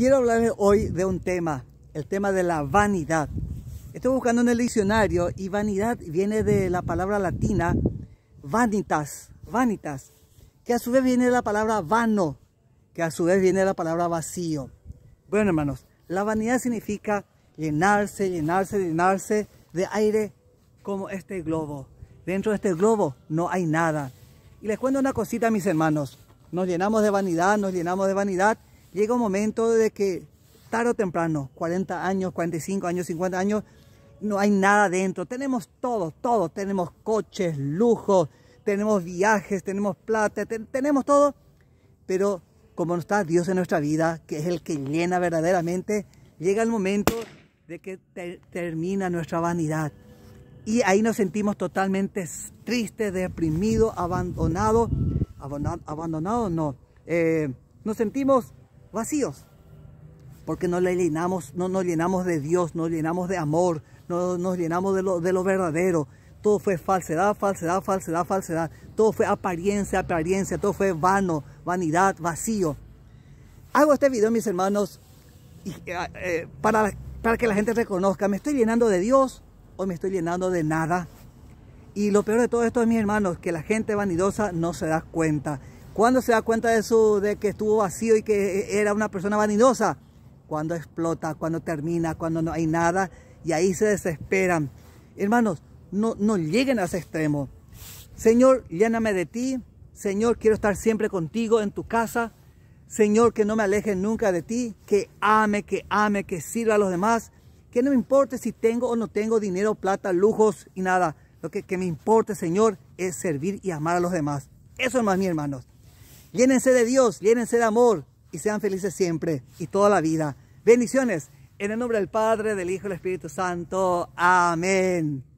Quiero hablarles hoy de un tema, el tema de la vanidad. Estoy buscando en el diccionario y vanidad viene de la palabra latina vanitas, vanitas, que a su vez viene de la palabra vano, que a su vez viene de la palabra vacío. Bueno, hermanos, la vanidad significa llenarse, llenarse, llenarse de aire como este globo. Dentro de este globo no hay nada. Y les cuento una cosita, mis hermanos. Nos llenamos de vanidad, nos llenamos de vanidad llega un momento de que tarde o temprano, 40 años, 45 años, 50 años, no hay nada dentro. Tenemos todo, todo. Tenemos coches, lujos, tenemos viajes, tenemos plata, tenemos todo. Pero como no está Dios en nuestra vida, que es el que llena verdaderamente, llega el momento de que termina nuestra vanidad. Y ahí nos sentimos totalmente tristes, deprimidos, abandonados. Abandonado, abandonado no. Eh, nos sentimos vacíos. Porque no le llenamos, no nos llenamos de Dios, nos llenamos de amor, no nos llenamos de lo, de lo verdadero. Todo fue falsedad, falsedad, falsedad, falsedad. Todo fue apariencia, apariencia. Todo fue vano, vanidad, vacío. Hago este video, mis hermanos, eh, eh, para, para que la gente reconozca, ¿me estoy llenando de Dios o me estoy llenando de nada? Y lo peor de todo esto, mis hermanos, que la gente vanidosa no se da cuenta. ¿Cuándo se da cuenta de eso, de que estuvo vacío y que era una persona vanidosa? Cuando explota, cuando termina, cuando no hay nada y ahí se desesperan. Hermanos, no, no lleguen a ese extremo. Señor, lléname de ti. Señor, quiero estar siempre contigo en tu casa. Señor, que no me aleje nunca de ti, que ame, que ame, que sirva a los demás, que no me importe si tengo o no tengo dinero, plata, lujos y nada. Lo que, me importe, Señor, es servir y amar a los demás. Eso es más, mi hermanos. Llénense de Dios, llénense de amor y sean felices siempre y toda la vida. Bendiciones en el nombre del Padre, del Hijo y del Espíritu Santo. Amén.